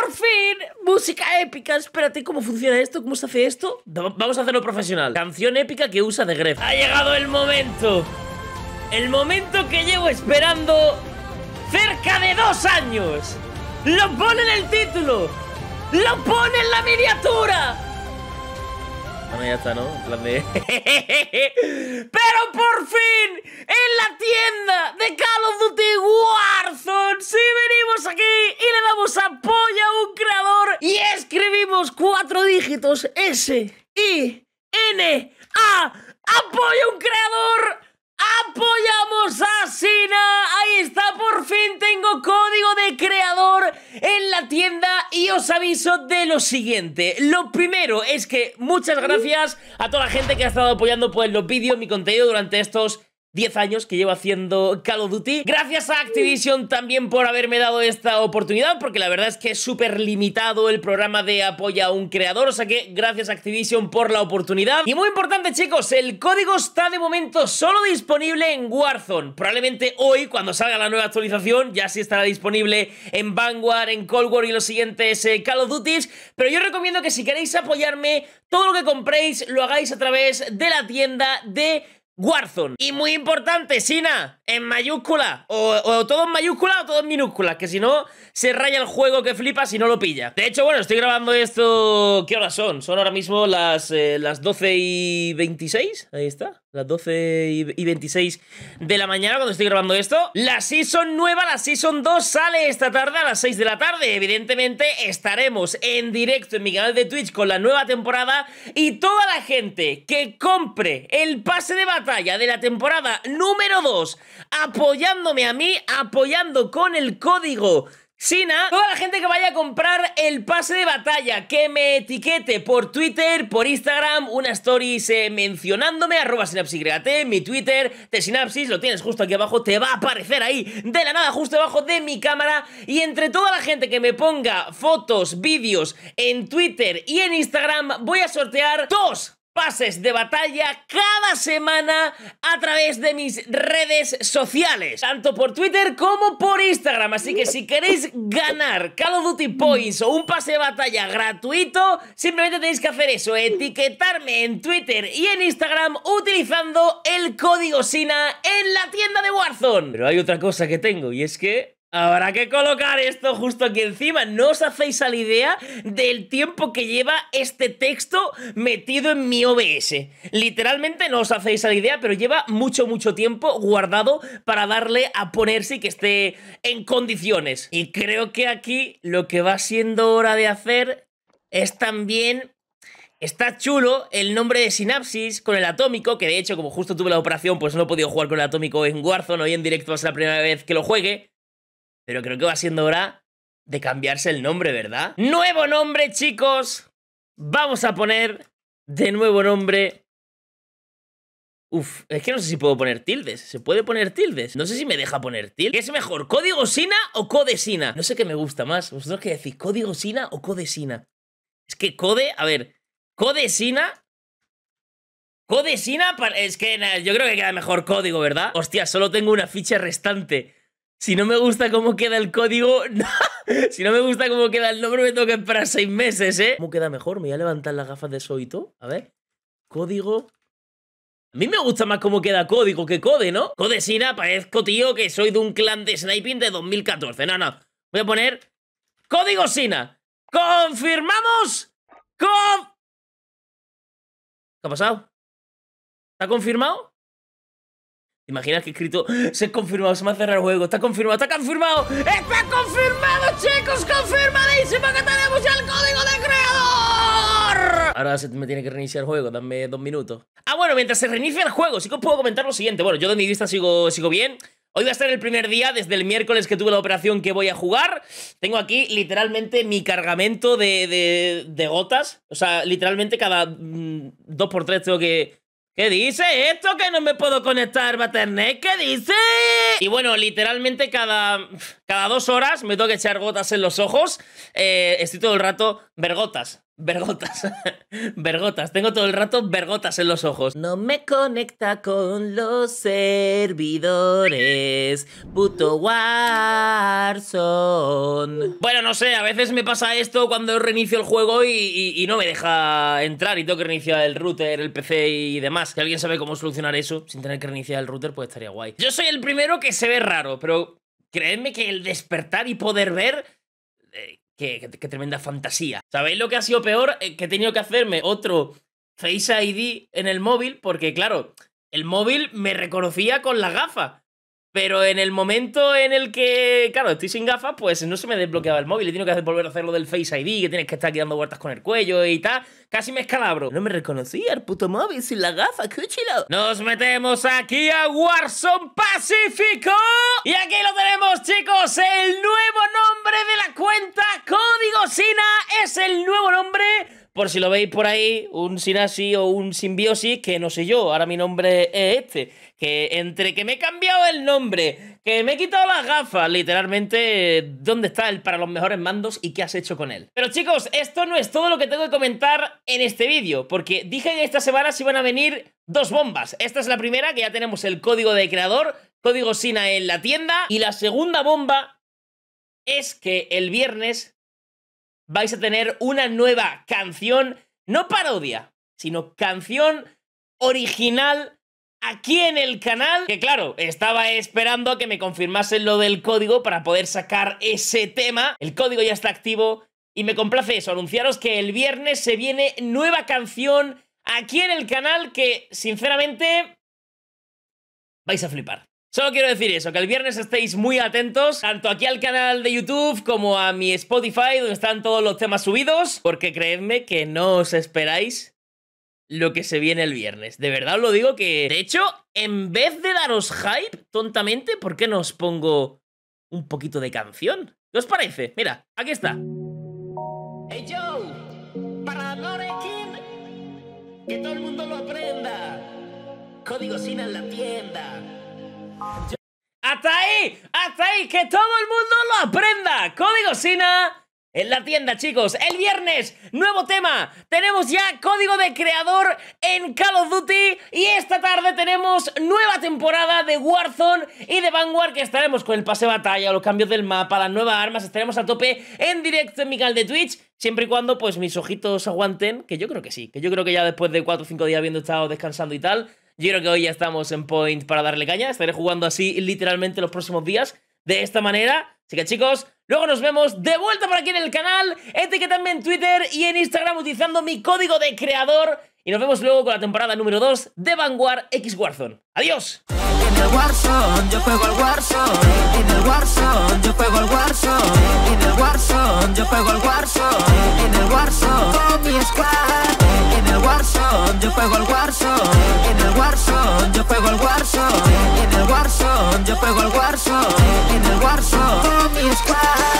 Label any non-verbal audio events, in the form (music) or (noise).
por fin, música épica. Espérate, ¿cómo funciona esto? ¿Cómo se hace esto? Vamos a hacerlo profesional. Canción épica que usa de Gref. Ha llegado el momento. El momento que llevo esperando cerca de dos años. Lo pone en el título. Lo pone en la miniatura. ya está, ¿no? En plan de... (laughs) Pero por fin, en la tienda S, I, N, A. ¡Apoya un creador! ¡Apoyamos a Sina! Ahí está, por fin tengo código de creador en la tienda y os aviso de lo siguiente. Lo primero es que muchas gracias a toda la gente que ha estado apoyando pues, los vídeos, mi contenido durante estos 10 años que llevo haciendo Call of Duty. Gracias a Activision también por haberme dado esta oportunidad, porque la verdad es que es súper limitado el programa de apoyo a un creador, o sea que gracias a Activision por la oportunidad. Y muy importante chicos, el código está de momento solo disponible en Warzone. Probablemente hoy, cuando salga la nueva actualización, ya sí estará disponible en Vanguard, en Cold War y los siguientes eh, Call of Duties, pero yo recomiendo que si queréis apoyarme, todo lo que compréis lo hagáis a través de la tienda de Warzone. Y muy importante, Sina, en mayúscula. O, todo en mayúscula o todo en minúscula. Que si no, se raya el juego que flipa si no lo pilla. De hecho, bueno, estoy grabando esto. ¿Qué horas son? Son ahora mismo las, eh, las 12 y 26. Ahí está. Las 12 y 26 de la mañana cuando estoy grabando esto. La Season nueva, la Season 2 sale esta tarde a las 6 de la tarde. Evidentemente estaremos en directo en mi canal de Twitch con la nueva temporada. Y toda la gente que compre el pase de batalla de la temporada número 2 apoyándome a mí, apoyando con el código Sina, toda la gente que vaya a comprar el pase de batalla, que me etiquete por Twitter, por Instagram, una story eh, mencionándome, arroba mi Twitter de sinapsis, lo tienes justo aquí abajo, te va a aparecer ahí de la nada, justo abajo de mi cámara. Y entre toda la gente que me ponga fotos, vídeos en Twitter y en Instagram, voy a sortear dos pases de batalla cada semana a través de mis redes sociales, tanto por Twitter como por Instagram. Así que si queréis ganar Call of Duty Points o un pase de batalla gratuito, simplemente tenéis que hacer eso, etiquetarme en Twitter y en Instagram utilizando el código SINA en la tienda de Warzone. Pero hay otra cosa que tengo y es que Habrá que colocar esto justo aquí encima. No os hacéis a la idea del tiempo que lleva este texto metido en mi OBS. Literalmente no os hacéis a la idea, pero lleva mucho, mucho tiempo guardado para darle a ponerse y que esté en condiciones. Y creo que aquí lo que va siendo hora de hacer es también Está chulo el nombre de Sinapsis con el Atómico, que de hecho, como justo tuve la operación, pues no he podido jugar con el Atómico en Warzone, hoy en directo es la primera vez que lo juegue. Pero creo que va siendo hora de cambiarse el nombre, ¿verdad? ¡Nuevo nombre, chicos! Vamos a poner de nuevo nombre. Uf, es que no sé si puedo poner tildes. ¿Se puede poner tildes? No sé si me deja poner tildes. ¿Qué es mejor, código SINA o codesina? No sé qué me gusta más. ¿Vosotros qué decís? ¿Código SINA o codesina. Es que code, a ver, codesina, SINA Codesina, es que yo creo que queda mejor código, ¿verdad? Hostia, solo tengo una ficha restante si no me gusta cómo queda el código, si no me gusta cómo queda el nombre, me tengo que esperar seis meses, ¿eh? ¿Cómo queda mejor? Me voy a levantar las gafas de Soito. A ver. Código. A mí me gusta más cómo queda código que code, ¿no? Code Sina, parezco tío que soy de un clan de sniping de 2014. No, no. Voy a poner. Código Sina. ¡Confirmamos! ¿Qué ha pasado? ¿Está confirmado? Imagina que he escrito, se ha confirmado, se me ha cerrado el juego, está confirmado, está confirmado, está confirmado, chicos, confirmadísimo que tenemos ya el código de creador. Ahora se me tiene que reiniciar el juego, dame dos minutos. Ah, bueno, mientras se reinicia el juego, sí que os puedo comentar lo siguiente. Bueno, yo de mi vista sigo, sigo bien. Hoy va a ser el primer día desde el miércoles que tuve la operación que voy a jugar. Tengo aquí literalmente mi cargamento de, de, de gotas. O sea, literalmente cada mm, dos por tres tengo que ¿Qué dice esto? Que no me puedo conectar, internet? ¿Qué dice? Y bueno, literalmente cada, cada dos horas me tengo que echar gotas en los ojos. Eh, estoy todo el rato vergotas. Vergotas. (laughs) vergotas. Tengo todo el rato vergotas en los ojos. No me conecta con los servidores. Puto Warzone. Bueno, no sé. A veces me pasa esto cuando reinicio el juego y, y, no me deja entrar. Y tengo que reiniciar el router, el PC y demás. Si alguien sabe cómo solucionar eso sin tener que reiniciar el router, pues estaría guay. Yo soy el primero que se ve raro, pero creedme que el despertar y poder ver eh, qué, tremenda fantasía. ¿Sabéis lo que ha sido peor? Eh, que he tenido que hacerme otro Face ID en el móvil, porque claro, el móvil me reconocía con la gafa. Pero en el momento en el que, claro, estoy sin gafas, pues no se me desbloqueaba el móvil. y tengo que volver a hacer lo del Face ID, que tienes que estar aquí dando vueltas con el cuello y tal. Casi me escalabro. No me reconocía el puto móvil sin la gafa, cuchillo. Nos metemos aquí a Warzone Pacífico. Y aquí lo tenemos, chicos. El nuevo nombre de la cuenta, Código Sina, es el nuevo nombre por si lo veis por ahí, un Sinasi o un Simbiosis, que no sé yo, ahora mi nombre es este. Que entre que me he cambiado el nombre, que me he quitado las gafas, literalmente, ¿dónde está el para los mejores mandos y qué has hecho con él? Pero chicos, esto no es todo lo que tengo que comentar en este vídeo, porque dije que esta semana se van a venir dos bombas. Esta es la primera, que ya tenemos el código de creador, código SINA en la tienda, y la segunda bomba es que el viernes vais a tener una nueva canción, no parodia, sino canción original aquí en el canal, que claro, estaba esperando a que me confirmasen lo del código para poder sacar ese tema. El código ya está activo y me complace eso, anunciaros que el viernes se viene nueva canción aquí en el canal que, sinceramente, vais a flipar. Solo quiero decir eso, que el viernes estéis muy atentos, tanto aquí al canal de YouTube como a mi Spotify, donde están todos los temas subidos, porque creedme que no os esperáis lo que se viene el viernes. De verdad os lo digo que, de hecho, en vez de daros hype tontamente, ¿por qué no os pongo un poquito de canción? ¿Qué os parece? Mira, aquí está. Hey Joe, para que todo el mundo lo aprenda. Código Sina en la tienda. ¡Hasta ahí! ¡Hasta ahí! ¡Que todo el mundo lo aprenda! Código Sina en la tienda, chicos. El viernes, nuevo tema. Tenemos ya código de creador en Call of Duty. Y esta tarde tenemos nueva temporada de Warzone y de Vanguard. Que estaremos con el pase batalla, los cambios del mapa, las nuevas armas. Estaremos a tope en directo en mi canal de Twitch. Siempre y cuando, pues, mis ojitos aguanten. Que yo creo que sí. Que yo creo que ya después de 4 o 5 días habiendo estado descansando y tal yo creo que hoy ya estamos en point para darle caña. Estaré jugando así literalmente los próximos días de esta manera. Así que chicos, luego nos vemos de vuelta por aquí en el canal. también en Twitter y en Instagram utilizando mi código de creador. Y nos vemos luego con la temporada número 2 de Vanguard X Warzone. ¡Adiós! juego el Warzone, en el Warzone, yo juego el Warzone, en el Warzone, yo juego el Warzone, en el Warzone, con mi squad.